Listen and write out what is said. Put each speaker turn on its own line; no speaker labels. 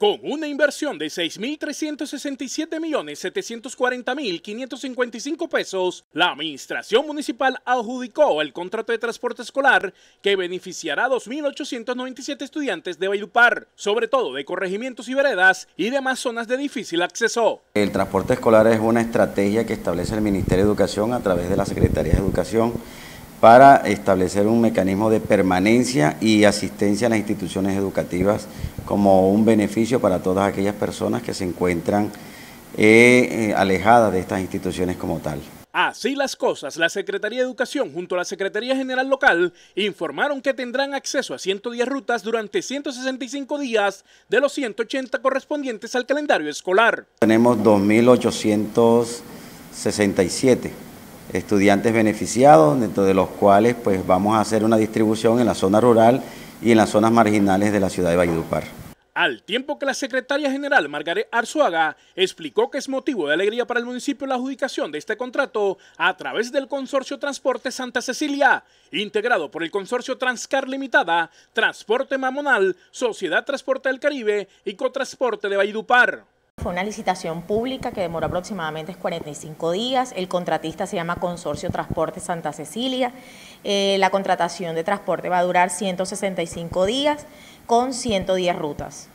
Con una inversión de 6.367.740.555 pesos, la Administración Municipal adjudicó el contrato de transporte escolar que beneficiará a 2.897 estudiantes de Bayupar, sobre todo de corregimientos y veredas y demás zonas de difícil acceso.
El transporte escolar es una estrategia que establece el Ministerio de Educación a través de la Secretaría de Educación para establecer un mecanismo de permanencia y asistencia a las instituciones educativas como un beneficio para todas aquellas personas que se encuentran eh, eh, alejadas de estas instituciones como tal.
Así las cosas, la Secretaría de Educación junto a la Secretaría General Local informaron que tendrán acceso a 110 rutas durante 165 días de los 180 correspondientes al calendario escolar.
Tenemos 2.867 estudiantes beneficiados, dentro de los cuales pues vamos a hacer una distribución en la zona rural y en las zonas marginales de la ciudad de Valledupar.
Al tiempo que la secretaria general Margaret Arzuaga explicó que es motivo de alegría para el municipio la adjudicación de este contrato a través del Consorcio Transporte Santa Cecilia, integrado por el Consorcio Transcar Limitada, Transporte Mamonal, Sociedad Transporte del Caribe y Cotransporte de Valledupar.
Fue una licitación pública que demoró aproximadamente 45 días. El contratista se llama Consorcio Transporte Santa Cecilia. Eh, la contratación de transporte va a durar 165 días con 110 rutas.